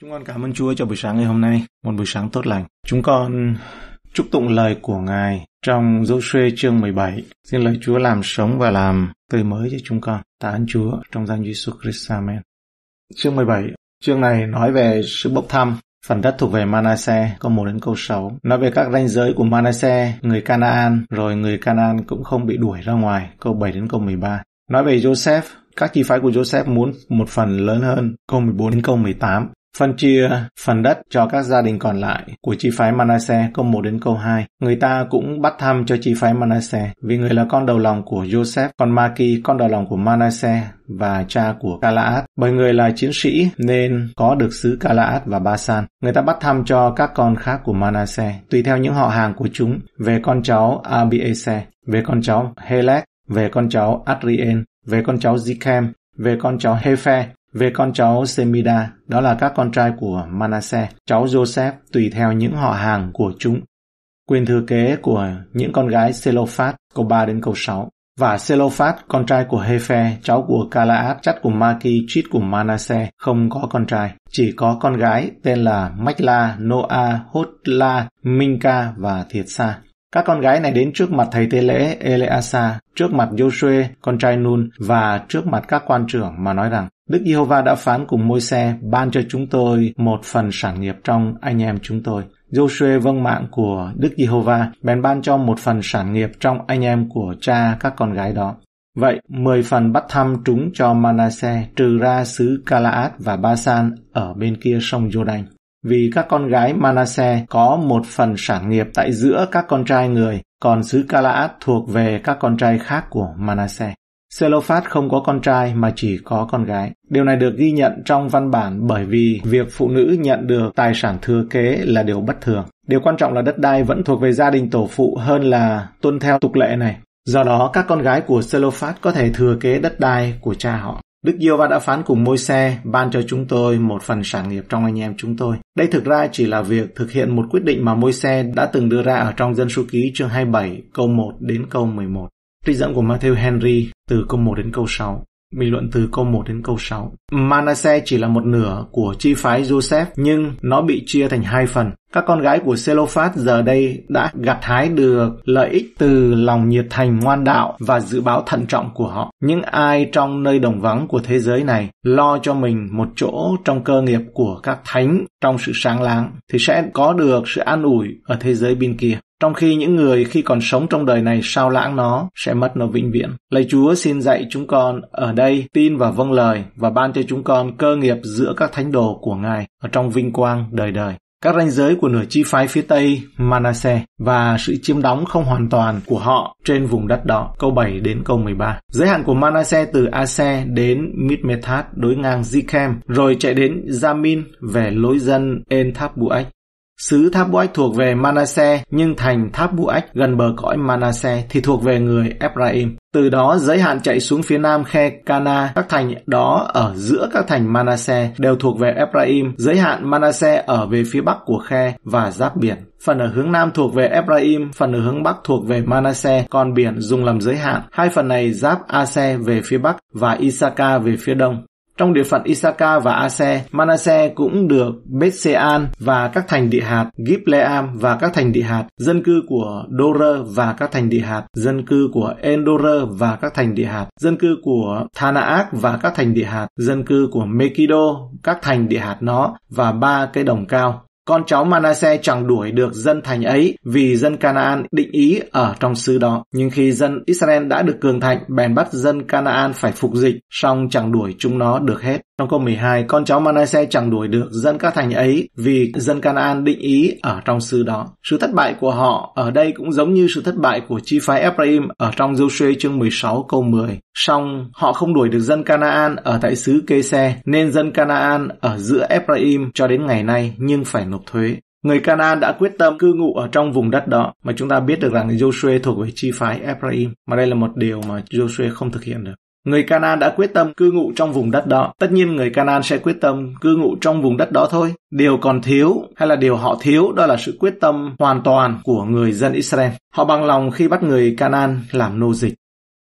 Chúng con cảm ơn Chúa cho buổi sáng ngày hôm nay, một buổi sáng tốt lành. Chúng con chúc tụng lời của Ngài trong Giô-suê chương 17. Xin lời Chúa làm sống và làm tươi mới cho chúng con. Tạ ơn Chúa trong danh Giêsu Christ. Amen. Chương 17. Chương này nói về sự bốc thăm. Phần đất thuộc về Manase câu 1 đến câu 6. Nói về các ranh giới của Manase, người Canaan, rồi người Canaan cũng không bị đuổi ra ngoài, câu 7 đến câu 13. Nói về Joseph, các chi phái của Joseph muốn một phần lớn hơn, câu 14 đến câu 18. Phân chia, phần đất cho các gia đình còn lại của chi phái Manasseh câu 1 đến câu 2. Người ta cũng bắt thăm cho chi phái Manasseh vì người là con đầu lòng của Joseph, còn Maki con đầu lòng của Manasseh và cha của Calaat. Bởi người là chiến sĩ nên có được xứ Calaat và Basan. Người ta bắt thăm cho các con khác của Manasseh tùy theo những họ hàng của chúng về con cháu Abiese, về con cháu Helek, về con cháu Adrien, về con cháu Zikem, về con cháu Hefe, về con cháu Semida, đó là các con trai của Manasseh, cháu Joseph tùy theo những họ hàng của chúng. Quyền thừa kế của những con gái Selophat, câu 3 đến câu 6. Và Selophat, con trai của Hephe, cháu của Calaat, chắt của Maki, chít của Manasseh, không có con trai. Chỉ có con gái tên là Machla, Noa, Hotla, Minka và Thiệt Sa. Các con gái này đến trước mặt thầy tế lễ Eleasa, trước mặt Joshua, con trai Nun và trước mặt các quan trưởng mà nói rằng Đức Giê-hô-va đã phán cùng môi xe ban cho chúng tôi một phần sản nghiệp trong anh em chúng tôi. Joshua vâng mạng của Đức Giê-hô-va bèn ban cho một phần sản nghiệp trong anh em của cha các con gái đó. Vậy, 10 phần bắt thăm trúng cho Manasseh trừ ra xứ Calaat và Basan ở bên kia sông Jordan vì các con gái Manasse có một phần sản nghiệp tại giữa các con trai người, còn xứ Calaat thuộc về các con trai khác của Manasse. Selophat không có con trai mà chỉ có con gái. Điều này được ghi nhận trong văn bản bởi vì việc phụ nữ nhận được tài sản thừa kế là điều bất thường. Điều quan trọng là đất đai vẫn thuộc về gia đình tổ phụ hơn là tuân theo tục lệ này. Do đó, các con gái của Selophat có thể thừa kế đất đai của cha họ. Đức Diêu Va đã phán cùng môi xe ban cho chúng tôi một phần sản nghiệp trong anh em chúng tôi. Đây thực ra chỉ là việc thực hiện một quyết định mà môi xe đã từng đưa ra ở trong dân số ký chương 27 câu 1 đến câu 11. Trích dẫn của Matthew Henry từ câu 1 đến câu 6. Bình luận từ câu 1 đến câu 6. Manasseh chỉ là một nửa của chi phái Joseph nhưng nó bị chia thành hai phần. Các con gái của Selophat giờ đây đã gặt hái được lợi ích từ lòng nhiệt thành ngoan đạo và dự báo thận trọng của họ. Những ai trong nơi đồng vắng của thế giới này lo cho mình một chỗ trong cơ nghiệp của các thánh trong sự sáng láng thì sẽ có được sự an ủi ở thế giới bên kia trong khi những người khi còn sống trong đời này sao lãng nó sẽ mất nó vĩnh viễn. Lạy Chúa xin dạy chúng con ở đây tin và vâng lời và ban cho chúng con cơ nghiệp giữa các thánh đồ của Ngài ở trong vinh quang đời đời. Các ranh giới của nửa chi phái phía Tây Manasseh và sự chiếm đóng không hoàn toàn của họ trên vùng đất đó, câu 7 đến câu 13. Giới hạn của Manasseh từ Ase đến Midmethat đối ngang Zikem, rồi chạy đến Jamin về lối dân En Tháp Buách Xứ Tháp Buách thuộc về Manasse, nhưng thành Tháp Buách gần bờ cõi Manasse thì thuộc về người Ephraim. Từ đó giới hạn chạy xuống phía nam khe Cana, các thành đó ở giữa các thành Manasse đều thuộc về Ephraim, giới hạn Manasse ở về phía bắc của khe và giáp biển. Phần ở hướng nam thuộc về Ephraim, phần ở hướng bắc thuộc về Manasse. còn biển dùng làm giới hạn. Hai phần này giáp Ase về phía bắc và Isaka về phía đông. Trong địa phận Isaka và Ase, Manase cũng được Betsean và các thành địa hạt, Gibleam và các thành địa hạt, dân cư của Dorer và các thành địa hạt, dân cư của Endorer và các thành địa hạt, dân cư của Thanaak và các thành địa hạt, dân cư của Mekido, các thành địa hạt nó và ba cây đồng cao con cháu Manasseh chẳng đuổi được dân thành ấy vì dân Canaan định ý ở trong xứ đó. Nhưng khi dân Israel đã được cường thạnh, bèn bắt dân Canaan phải phục dịch, song chẳng đuổi chúng nó được hết. Trong câu 12, con cháu Manasseh chẳng đuổi được dân các thành ấy vì dân Canaan định ý ở trong xứ đó. Sự thất bại của họ ở đây cũng giống như sự thất bại của chi phái Ephraim ở trong Joshua chương 16 câu 10. Song họ không đuổi được dân Canaan ở tại xứ Kê-xe nên dân Canaan ở giữa Ephraim cho đến ngày nay nhưng phải nộp thuế. Người Canaan đã quyết tâm cư ngụ ở trong vùng đất đó mà chúng ta biết được rằng Joshua thuộc về chi phái Ephraim mà đây là một điều mà Joshua không thực hiện được. Người Canaan đã quyết tâm cư ngụ trong vùng đất đó. Tất nhiên người Canaan sẽ quyết tâm cư ngụ trong vùng đất đó thôi. Điều còn thiếu hay là điều họ thiếu đó là sự quyết tâm hoàn toàn của người dân Israel. Họ bằng lòng khi bắt người Canaan làm nô dịch.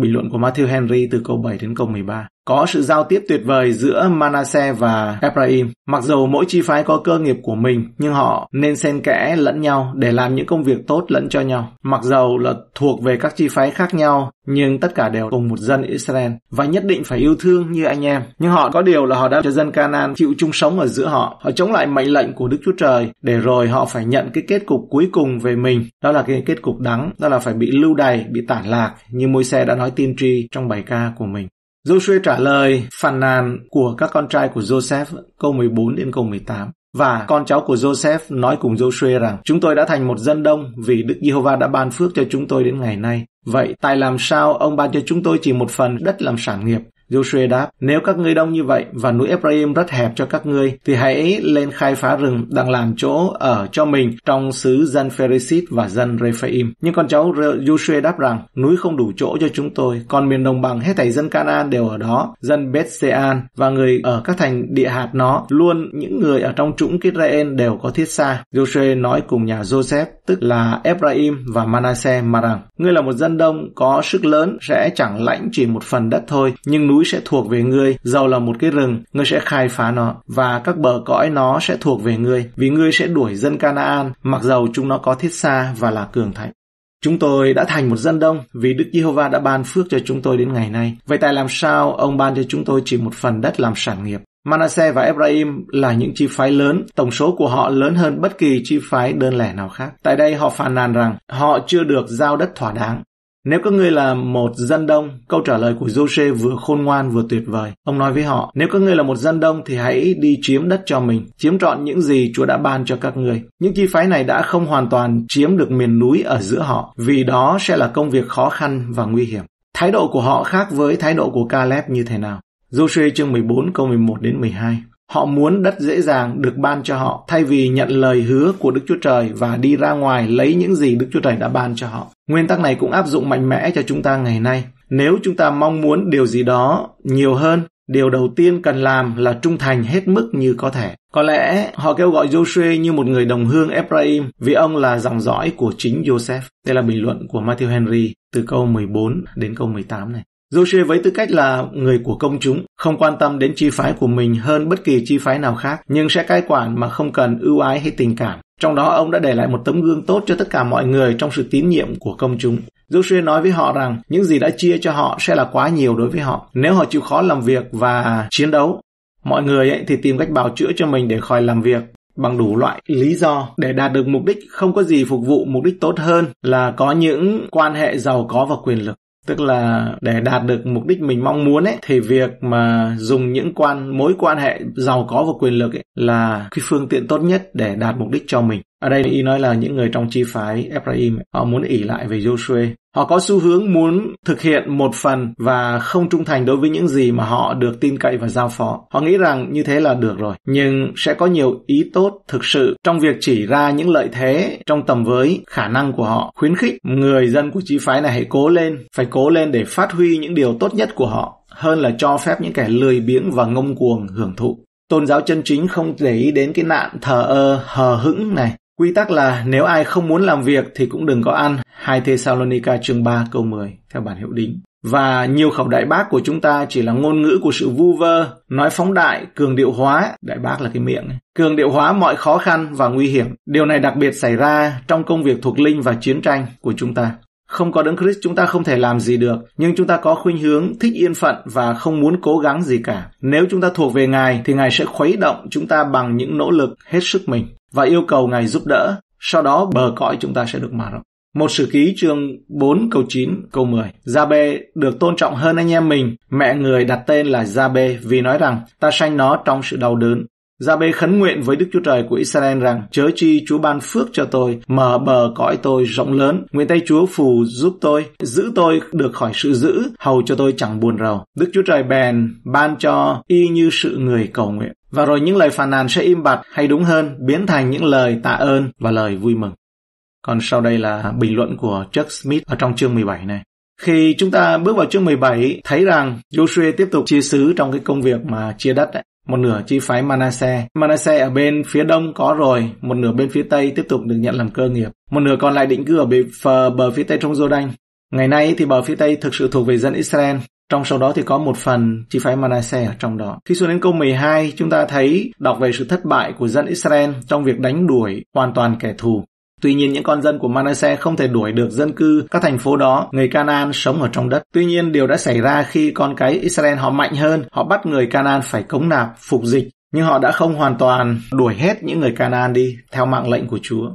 Bình luận của Matthew Henry từ câu 7 đến câu 13. Có sự giao tiếp tuyệt vời giữa Manasseh và Ephraim. Mặc dù mỗi chi phái có cơ nghiệp của mình, nhưng họ nên xen kẽ lẫn nhau để làm những công việc tốt lẫn cho nhau. Mặc dầu là thuộc về các chi phái khác nhau, nhưng tất cả đều cùng một dân Israel và nhất định phải yêu thương như anh em. Nhưng họ có điều là họ đã cho dân Canaan chịu chung sống ở giữa họ. Họ chống lại mệnh lệnh của Đức Chúa Trời để rồi họ phải nhận cái kết cục cuối cùng về mình. Đó là cái kết cục đắng, đó là phải bị lưu đày, bị tản lạc như môi se đã nói tiên tri trong bài ca của mình. Joshua trả lời phàn nàn của các con trai của Joseph câu 14 đến câu 18. Và con cháu của Joseph nói cùng Joshua rằng chúng tôi đã thành một dân đông vì Đức Giê-hô-va đã ban phước cho chúng tôi đến ngày nay. Vậy tại làm sao ông ban cho chúng tôi chỉ một phần đất làm sản nghiệp Joshua đáp, nếu các ngươi đông như vậy và núi Ephraim rất hẹp cho các ngươi, thì hãy lên khai phá rừng đang làm chỗ ở cho mình trong xứ dân Pharisit và dân Rephaim. Nhưng con cháu Joshua đáp rằng, núi không đủ chỗ cho chúng tôi, còn miền đồng bằng hết thảy dân Canaan đều ở đó, dân Bethsean và người ở các thành địa hạt nó, luôn những người ở trong trũng Israel đều có thiết xa. Joshua nói cùng nhà Joseph, tức là Ephraim và Manasseh mà rằng, ngươi là một dân đông có sức lớn sẽ chẳng lãnh chỉ một phần đất thôi, nhưng núi núi sẽ thuộc về ngươi, dầu là một cái rừng, ngươi sẽ khai phá nó, và các bờ cõi nó sẽ thuộc về ngươi, vì ngươi sẽ đuổi dân Canaan, mặc dầu chúng nó có thiết xa và là cường thạnh. Chúng tôi đã thành một dân đông vì Đức Giê-hô-va đã ban phước cho chúng tôi đến ngày nay. Vậy tại làm sao ông ban cho chúng tôi chỉ một phần đất làm sản nghiệp? Manasseh và Ephraim là những chi phái lớn, tổng số của họ lớn hơn bất kỳ chi phái đơn lẻ nào khác. Tại đây họ phàn nàn rằng họ chưa được giao đất thỏa đáng. Nếu các ngươi là một dân đông, câu trả lời của Jose vừa khôn ngoan vừa tuyệt vời. Ông nói với họ, nếu các ngươi là một dân đông thì hãy đi chiếm đất cho mình, chiếm trọn những gì Chúa đã ban cho các ngươi. Những chi phái này đã không hoàn toàn chiếm được miền núi ở giữa họ, vì đó sẽ là công việc khó khăn và nguy hiểm. Thái độ của họ khác với thái độ của Caleb như thế nào? Joshua chương 14 câu 11 đến 12 Họ muốn đất dễ dàng được ban cho họ thay vì nhận lời hứa của Đức Chúa Trời và đi ra ngoài lấy những gì Đức Chúa Trời đã ban cho họ. Nguyên tắc này cũng áp dụng mạnh mẽ cho chúng ta ngày nay. Nếu chúng ta mong muốn điều gì đó nhiều hơn, điều đầu tiên cần làm là trung thành hết mức như có thể. Có lẽ họ kêu gọi Joshua như một người đồng hương Ephraim vì ông là dòng dõi của chính Joseph. Đây là bình luận của Matthew Henry từ câu 14 đến câu 18 này. Joshua với tư cách là người của công chúng không quan tâm đến chi phái của mình hơn bất kỳ chi phái nào khác, nhưng sẽ cai quản mà không cần ưu ái hay tình cảm. Trong đó ông đã để lại một tấm gương tốt cho tất cả mọi người trong sự tín nhiệm của công chúng. Joshua nói với họ rằng những gì đã chia cho họ sẽ là quá nhiều đối với họ nếu họ chịu khó làm việc và chiến đấu. Mọi người ấy thì tìm cách bào chữa cho mình để khỏi làm việc bằng đủ loại lý do để đạt được mục đích không có gì phục vụ mục đích tốt hơn là có những quan hệ giàu có và quyền lực tức là để đạt được mục đích mình mong muốn ấy thì việc mà dùng những quan mối quan hệ giàu có và quyền lực ấy là cái phương tiện tốt nhất để đạt mục đích cho mình ở đây y nói là những người trong chi phái Ephraim, họ muốn ỉ lại về Joshua. Họ có xu hướng muốn thực hiện một phần và không trung thành đối với những gì mà họ được tin cậy và giao phó. Họ nghĩ rằng như thế là được rồi. Nhưng sẽ có nhiều ý tốt thực sự trong việc chỉ ra những lợi thế trong tầm với khả năng của họ. Khuyến khích người dân của chi phái này hãy cố lên, phải cố lên để phát huy những điều tốt nhất của họ hơn là cho phép những kẻ lười biếng và ngông cuồng hưởng thụ tôn giáo chân chính không để ý đến cái nạn thờ ơ hờ hững này Quy tắc là nếu ai không muốn làm việc thì cũng đừng có ăn. 2 Thessalonica chương 3 câu 10 theo bản hiệu đính. Và nhiều khẩu đại bác của chúng ta chỉ là ngôn ngữ của sự vu vơ, nói phóng đại, cường điệu hóa, đại bác là cái miệng, cường điệu hóa mọi khó khăn và nguy hiểm. Điều này đặc biệt xảy ra trong công việc thuộc linh và chiến tranh của chúng ta. Không có đấng Christ chúng ta không thể làm gì được, nhưng chúng ta có khuynh hướng thích yên phận và không muốn cố gắng gì cả. Nếu chúng ta thuộc về Ngài thì Ngài sẽ khuấy động chúng ta bằng những nỗ lực hết sức mình và yêu cầu Ngài giúp đỡ, sau đó bờ cõi chúng ta sẽ được mở rộng. Một sử ký chương 4 câu 9 câu 10. Gia-bê được tôn trọng hơn anh em mình, mẹ người đặt tên là Gia-bê vì nói rằng ta sanh nó trong sự đau đớn. Gia-bê khấn nguyện với Đức Chúa Trời của Israel rằng chớ chi Chúa ban phước cho tôi, mở bờ cõi tôi rộng lớn, nguyện tay Chúa phù giúp tôi, giữ tôi được khỏi sự giữ, hầu cho tôi chẳng buồn rầu. Đức Chúa Trời bèn ban cho y như sự người cầu nguyện. Và rồi những lời phàn nàn sẽ im bặt hay đúng hơn biến thành những lời tạ ơn và lời vui mừng. Còn sau đây là bình luận của Chuck Smith ở trong chương 17 này. Khi chúng ta bước vào chương 17, thấy rằng Joshua tiếp tục chia xứ trong cái công việc mà chia đất ấy. Một nửa chi phái Manasseh. Manasseh ở bên phía đông có rồi, một nửa bên phía tây tiếp tục được nhận làm cơ nghiệp. Một nửa còn lại định cư ở bờ phía tây trong Jordan. Ngày nay thì bờ phía tây thực sự thuộc về dân Israel trong số đó thì có một phần chi phái Manasseh ở trong đó. Khi xuống đến câu 12, chúng ta thấy đọc về sự thất bại của dân Israel trong việc đánh đuổi hoàn toàn kẻ thù. Tuy nhiên những con dân của Manasseh không thể đuổi được dân cư các thành phố đó, người Canaan sống ở trong đất. Tuy nhiên điều đã xảy ra khi con cái Israel họ mạnh hơn, họ bắt người Canaan phải cống nạp, phục dịch nhưng họ đã không hoàn toàn đuổi hết những người Canaan đi theo mạng lệnh của Chúa.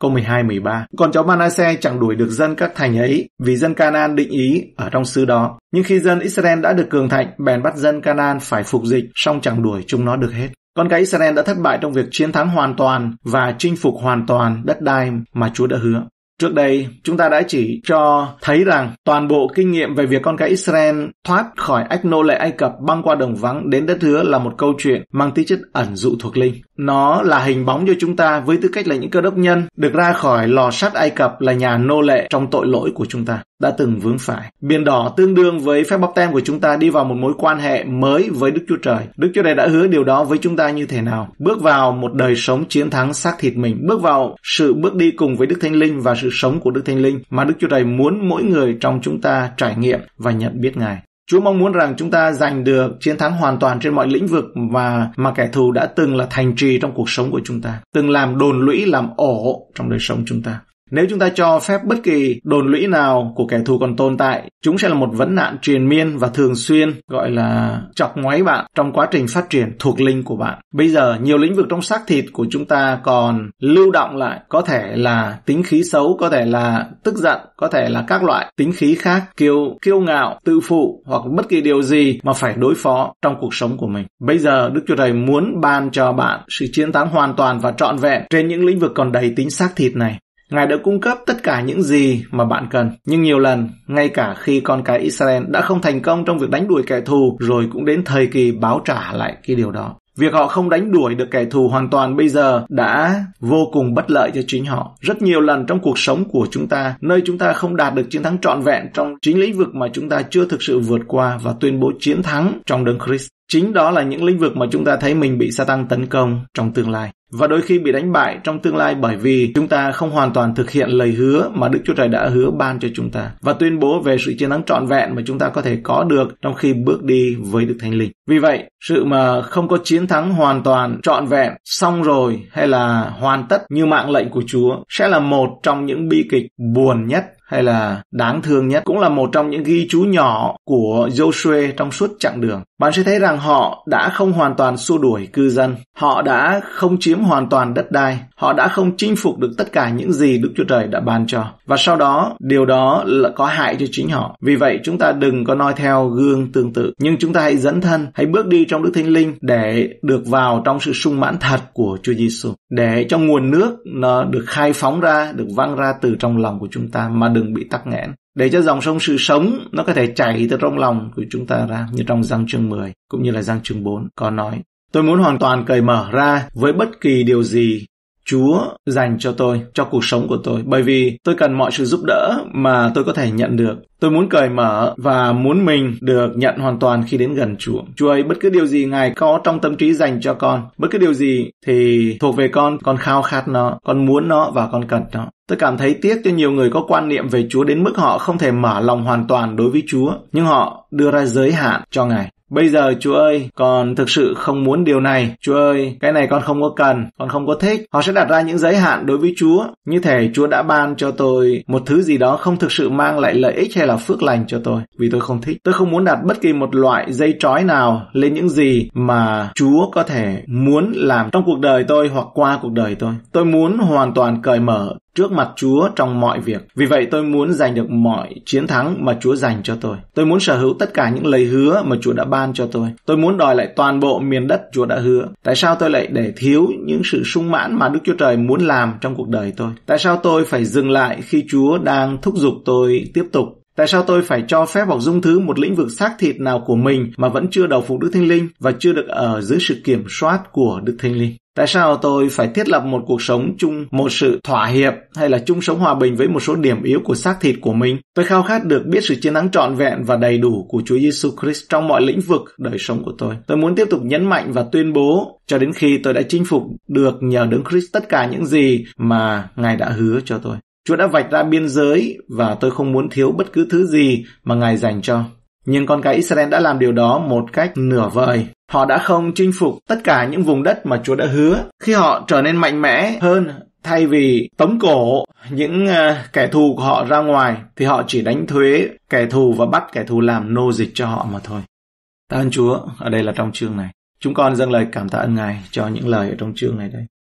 Câu 12-13 Còn cháu Manasseh chẳng đuổi được dân các thành ấy, vì dân Canaan định ý ở trong xứ đó. Nhưng khi dân Israel đã được cường thạnh, bèn bắt dân Canaan phải phục dịch, song chẳng đuổi chúng nó được hết. Con cái Israel đã thất bại trong việc chiến thắng hoàn toàn và chinh phục hoàn toàn đất đai mà Chúa đã hứa. Trước đây, chúng ta đã chỉ cho thấy rằng toàn bộ kinh nghiệm về việc con cái Israel thoát khỏi ách nô lệ Ai Cập băng qua đồng vắng đến đất hứa là một câu chuyện mang tính chất ẩn dụ thuộc linh. Nó là hình bóng cho chúng ta với tư cách là những cơ đốc nhân được ra khỏi lò sắt Ai Cập là nhà nô lệ trong tội lỗi của chúng ta đã từng vướng phải. Biển đỏ tương đương với phép bóc tem của chúng ta đi vào một mối quan hệ mới với Đức Chúa Trời. Đức Chúa Trời đã hứa điều đó với chúng ta như thế nào? Bước vào một đời sống chiến thắng xác thịt mình, bước vào sự bước đi cùng với Đức Thánh Linh và sự sống của Đức Thánh Linh mà Đức Chúa Trời muốn mỗi người trong chúng ta trải nghiệm và nhận biết Ngài. Chúa mong muốn rằng chúng ta giành được chiến thắng hoàn toàn trên mọi lĩnh vực và mà kẻ thù đã từng là thành trì trong cuộc sống của chúng ta, từng làm đồn lũy, làm ổ trong đời sống chúng ta. Nếu chúng ta cho phép bất kỳ đồn lũy nào của kẻ thù còn tồn tại, chúng sẽ là một vấn nạn truyền miên và thường xuyên gọi là chọc ngoáy bạn trong quá trình phát triển thuộc linh của bạn. Bây giờ nhiều lĩnh vực trong xác thịt của chúng ta còn lưu động lại, có thể là tính khí xấu, có thể là tức giận, có thể là các loại tính khí khác, kiêu kiêu ngạo, tự phụ hoặc bất kỳ điều gì mà phải đối phó trong cuộc sống của mình. Bây giờ Đức Chúa Trời muốn ban cho bạn sự chiến thắng hoàn toàn và trọn vẹn trên những lĩnh vực còn đầy tính xác thịt này. Ngài đã cung cấp tất cả những gì mà bạn cần. Nhưng nhiều lần, ngay cả khi con cái Israel đã không thành công trong việc đánh đuổi kẻ thù, rồi cũng đến thời kỳ báo trả lại cái điều đó. Việc họ không đánh đuổi được kẻ thù hoàn toàn bây giờ đã vô cùng bất lợi cho chính họ. Rất nhiều lần trong cuộc sống của chúng ta, nơi chúng ta không đạt được chiến thắng trọn vẹn trong chính lĩnh vực mà chúng ta chưa thực sự vượt qua và tuyên bố chiến thắng trong đấng Christ. Chính đó là những lĩnh vực mà chúng ta thấy mình bị Satan tấn công trong tương lai và đôi khi bị đánh bại trong tương lai bởi vì chúng ta không hoàn toàn thực hiện lời hứa mà Đức Chúa Trời đã hứa ban cho chúng ta và tuyên bố về sự chiến thắng trọn vẹn mà chúng ta có thể có được trong khi bước đi với Đức Thánh Linh. Vì vậy, sự mà không có chiến thắng hoàn toàn trọn vẹn xong rồi hay là hoàn tất như mạng lệnh của Chúa sẽ là một trong những bi kịch buồn nhất hay là đáng thương nhất cũng là một trong những ghi chú nhỏ của Joshua trong suốt chặng đường. Bạn sẽ thấy rằng họ đã không hoàn toàn xua đuổi cư dân, họ đã không chiếm hoàn toàn đất đai, họ đã không chinh phục được tất cả những gì Đức Chúa Trời đã ban cho. Và sau đó, điều đó là có hại cho chính họ. Vì vậy, chúng ta đừng có noi theo gương tương tự, nhưng chúng ta hãy dẫn thân, hãy bước đi trong Đức Thánh Linh để được vào trong sự sung mãn thật của Chúa Giêsu, để cho nguồn nước nó được khai phóng ra, được văng ra từ trong lòng của chúng ta mà đừng đừng bị tắc nghẽn để cho dòng sông sự sống nó có thể chảy từ trong lòng của chúng ta ra như trong răng chương 10 cũng như là răng chương 4 có nói tôi muốn hoàn toàn cởi mở ra với bất kỳ điều gì Chúa dành cho tôi, cho cuộc sống của tôi, bởi vì tôi cần mọi sự giúp đỡ mà tôi có thể nhận được. Tôi muốn cởi mở và muốn mình được nhận hoàn toàn khi đến gần Chúa. Chúa ấy bất cứ điều gì Ngài có trong tâm trí dành cho con, bất cứ điều gì thì thuộc về con, con khao khát nó, con muốn nó và con cần nó. Tôi cảm thấy tiếc cho nhiều người có quan niệm về Chúa đến mức họ không thể mở lòng hoàn toàn đối với Chúa, nhưng họ đưa ra giới hạn cho Ngài. Bây giờ Chúa ơi, con thực sự không muốn điều này. Chúa ơi, cái này con không có cần, con không có thích. Họ sẽ đặt ra những giới hạn đối với Chúa. Như thể Chúa đã ban cho tôi một thứ gì đó không thực sự mang lại lợi ích hay là phước lành cho tôi, vì tôi không thích. Tôi không muốn đặt bất kỳ một loại dây trói nào lên những gì mà Chúa có thể muốn làm trong cuộc đời tôi hoặc qua cuộc đời tôi. Tôi muốn hoàn toàn cởi mở trước mặt Chúa trong mọi việc. Vì vậy tôi muốn giành được mọi chiến thắng mà Chúa dành cho tôi. Tôi muốn sở hữu tất cả những lời hứa mà Chúa đã ban cho tôi. Tôi muốn đòi lại toàn bộ miền đất Chúa đã hứa. Tại sao tôi lại để thiếu những sự sung mãn mà Đức Chúa Trời muốn làm trong cuộc đời tôi? Tại sao tôi phải dừng lại khi Chúa đang thúc giục tôi tiếp tục Tại sao tôi phải cho phép hoặc dung thứ một lĩnh vực xác thịt nào của mình mà vẫn chưa đầu phục Đức Thánh Linh và chưa được ở dưới sự kiểm soát của Đức Thánh Linh? Tại sao tôi phải thiết lập một cuộc sống chung, một sự thỏa hiệp hay là chung sống hòa bình với một số điểm yếu của xác thịt của mình? Tôi khao khát được biết sự chiến thắng trọn vẹn và đầy đủ của Chúa Giêsu Christ trong mọi lĩnh vực đời sống của tôi. Tôi muốn tiếp tục nhấn mạnh và tuyên bố cho đến khi tôi đã chinh phục được nhờ Đấng Christ tất cả những gì mà Ngài đã hứa cho tôi. Chúa đã vạch ra biên giới và tôi không muốn thiếu bất cứ thứ gì mà Ngài dành cho. Nhưng con cái Israel đã làm điều đó một cách nửa vời. Họ đã không chinh phục tất cả những vùng đất mà Chúa đã hứa. Khi họ trở nên mạnh mẽ hơn thay vì tống cổ những ờ, kẻ thù của họ ra ngoài thì họ chỉ đánh thuế kẻ thù và bắt kẻ thù làm nô dịch cho họ mà thôi. Tạ ơn Chúa, ở đây là trong chương này. Chúng con dâng lời cảm tạ ơn Ngài cho những lời ở trong chương này đây.